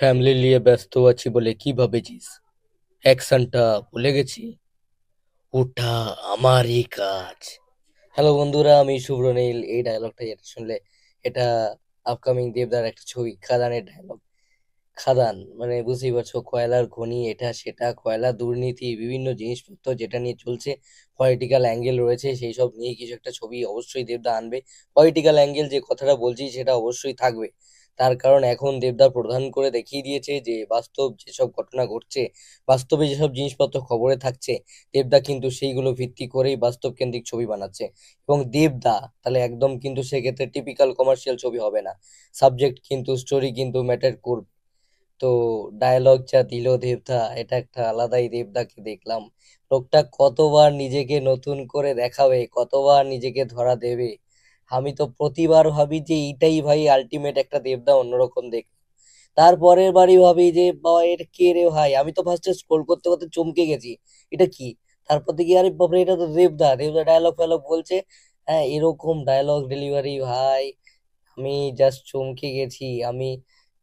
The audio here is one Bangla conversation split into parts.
ফ্যামিলি নিয়ে ব্যস্ত আছি বলে কি ভাবেছিস অ্যাকশনটা ভুলে গেছি ওটা আমারই কাজ হ্যালো বন্ধুরা আমি শুভ্রনীল এই ডায়লগটা যেটা শুনলে এটা আপকামিং দেবদার একটা ছবি খাদানের ডায়লগ খাদান মানে বুঝতেই পারছো কয়লার খনি এটা সেটা কয়লা দুর্নীতি বিভিন্ন জিনিসপত্র যেটা নিয়ে চলছে পলিটিক্যাল অ্যাঙ্গেল রয়েছে সেই সব নিয়ে কিছু একটা ছবি অবশ্যই দেবদা আনবে পলিটিক্যাল অ্যাঙ্গেল যে কথাটা বলছি সেটা অবশ্যই থাকবে তার কারণ এখন দেবদা প্রধান করে দেখিয়ে দিয়েছে যে বাস্তব যেসব ঘটনা ঘটছে বাস্তবে যেসব জিনিসপত্র খবরে থাকছে দেবদা কিন্তু সেইগুলো ভিত্তি করেই বাস্তব কেন্দ্রিক ছবি বানাচ্ছে এবং দেবদা তাহলে একদম কিন্তু সেক্ষেত্রে টিপিক্যাল কমার্শিয়াল ছবি হবে না সাবজেক্ট কিন্তু স্টোরি কিন্তু ম্যাটার করবে তো ডায়লগ যা দিল দেবদা এটা একটা আলাদাই দেবদাকে দেখলাম লোকটা কতবার নিজেকে নতুন করে দেখাবে কতবার নিজেকে ধরা দেবে আমি তো প্রতিবার ভাবি যে এইটাই ভাই আলটিমেট একটা দেবদা অন্যরকম দেখ তারপরের বারই ভাবি যে বা এর কে রে ভাই আমি তো ফার্স্টে স্ক্রোল করতে করতে চমকে গেছি এটা কি তারপর দেখি আরে বাপরে এটা তো দেবদা দেবদা ডায়লগ ফায়লগ বলছে হ্যাঁ এরকম ডায়লগ ডেলিভারি ভাই আমি জাস্ট চমকে গেছি আমি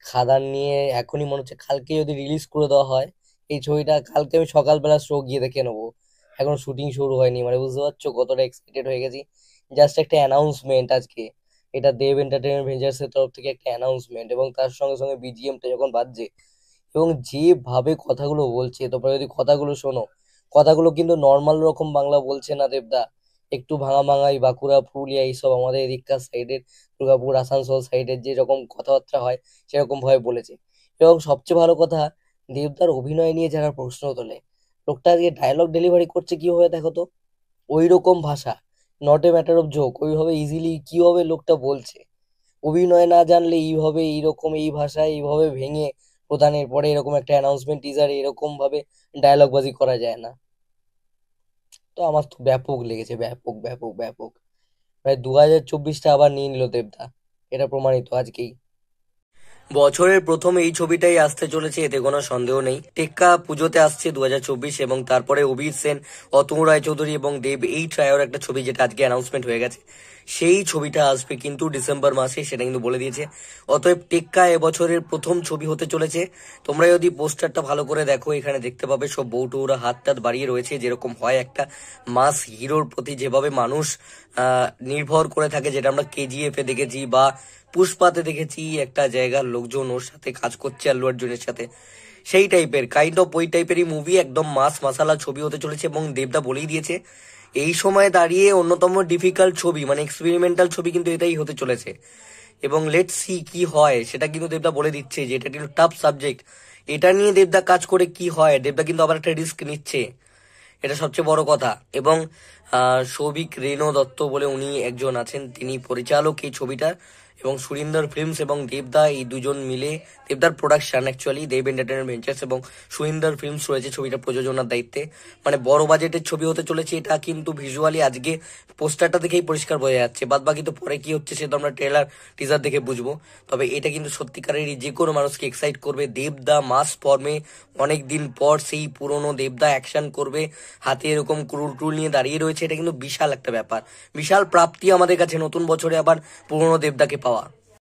খাদান নিয়ে এখনই মনে হচ্ছে কালকে যদি রিলিজ করে দেওয়া হয় এই ছবিটা কালকে আমি সকালবেলা শো গিয়ে দেখে নেবো এখন শুটিং শুরু হয়নি মানে বুঝতে পারছো কতটা এক্সাইটেড হয়ে গেছি জাস্ট একটা অ্যানাউন্সমেন্ট আজকে এটা দেব এন্টারটেনমেন্ট এর তরফ থেকে একটা অ্যানাউন্সমেন্ট এবং তার সঙ্গে সঙ্গে বিজিএমটা যখন বাজছে এবং যেভাবে কথাগুলো বলছে তারপরে যদি কথাগুলো শোনো কথাগুলো কিন্তু নর্মাল রকম বাংলা বলছে না দেবদা একটু ভাঙা ভাঙাই বাঁকুড়া পুরুলিয়া এইসব আমাদের এদিককার সাইডের দুর্গাপুর আসানসোল সাইডের যেরকম কথাবার্তা হয় সেরকম ভাবে বলেছে এবং সবচেয়ে ভালো কথা দেবদার অভিনয় নিয়ে যারা প্রশ্ন তোলে লোকটা আজকে ডায়লগ ডেলিভারি করছে কিভাবে দেখো তো ওই রকম ভাষা not a matter of joke ওইভাবে ইজিলি কীভাবে লোকটা বলছে অভিনয় না জানলে এইভাবে এইরকম এই ভাষায় এইভাবে ভেঙে প্রধানের পরে এরকম একটা অ্যানাউন্সমেন্ট টিজার এরকমভাবে ডায়লগবাজি করা যায় না তো আমার তো ব্যাপক লেগেছে ব্যাপক ব্যাপক ব্যাপক প্রায় দু হাজার চব্বিশটা আবার নিয়ে নিল দেবদা এটা প্রমাণিত আজকেই বছরের প্রথম এই ছবিটাই আসতে চলেছে এতে কোনো সন্দেহ নেই টেক্কা পুজোতে আসছে দু এবং তারপরে অভির সেন অতনু রায়চৌধুরী এবং দেব এই ট্রায়র একটা ছবি যেটা আজকে অ্যানাউন্সমেন্ট হয়ে গেছে সেই ছবিটা আসবে কিন্তু ডিসেম্বর মাসে সেটা কিন্তু বলে দিয়েছে অতএব টেক্কা এবছরের প্রথম ছবি হতে চলেছে তোমরা যদি পোস্টারটা ভালো করে দেখো এখানে দেখতে পাবে সব বউটুরা হাত তাত বাড়িয়ে রয়েছে যেরকম হয় একটা মাস হিরোর প্রতি যেভাবে মানুষ নির্ভর করে থাকে যেটা আমরা কেজিএফ এ দেখেছি বা পুষ্পাতে দেখেছি একটা জায়গার লোকজন ওর সাথে কাজ করছে আল্লু অর্জুনের সাথে সেই টাইপের কাইন্ড অফ ওই টাইপেরই মুভি একদম মাস মাসালা ছবি হতে চলেছে এবং দেবদা বলেই দিয়েছে এই সময় দাঁড়িয়ে অন্যতম ডিফিকাল্ট ছবি মানে এক্সপেরিমেন্টাল ছবি কিন্তু এটাই হতে চলেছে এবং লেট সি কি হয় সেটা কিন্তু দেবদা বলে দিচ্ছে যে এটা কিন্তু টাফ সাবজেক্ট এটা নিয়ে দেবদা কাজ করে কি হয় দেবদা কিন্তু আবার একটা রিস্ক নিচ্ছে এটা সবচেয়ে বড় কথা এবং সৌভিক রেণু দত্ত বলে উনি একজন আছেন তিনি পরিচালক এই ছবিটা এবং সুরিন্দর ফিল্মস এবং দেবদা এই দুজন মিলে দেবদার production actually Dev Entertainment Ventures এবং সুরিন্দর ফিল্মস রয়েছে ছবিটা প্রযোজনার দায়িত্বে মানে বড় বাজেটের ছবি হতে চলেছে এটা কিন্তু ভিজুয়ালি আজকে পোস্টারটা দেখেই পরিষ্কার বোঝা যাচ্ছে বাদ বাকি তো পরে কি হচ্ছে সে তো আমরা ট্রেলার টিজার দেখে বুঝবো তবে এটা কিন্তু সত্যিকারের যে কোনো মানুষকে এক্সাইট করবে দেবদা মাস ফর্মে অনেক দিন পর সেই পুরনো দেবদা অ্যাকশন করবে হাতে এরকম ক্রুল ট্রুল নিয়ে দাঁড়িয়ে রয়েছে এটা কিন্তু বিশাল একটা ব্যাপার বিশাল প্রাপ্তি আমাদের কাছে নতুন বছরে আবার পুরনো দেবদাকে Olá.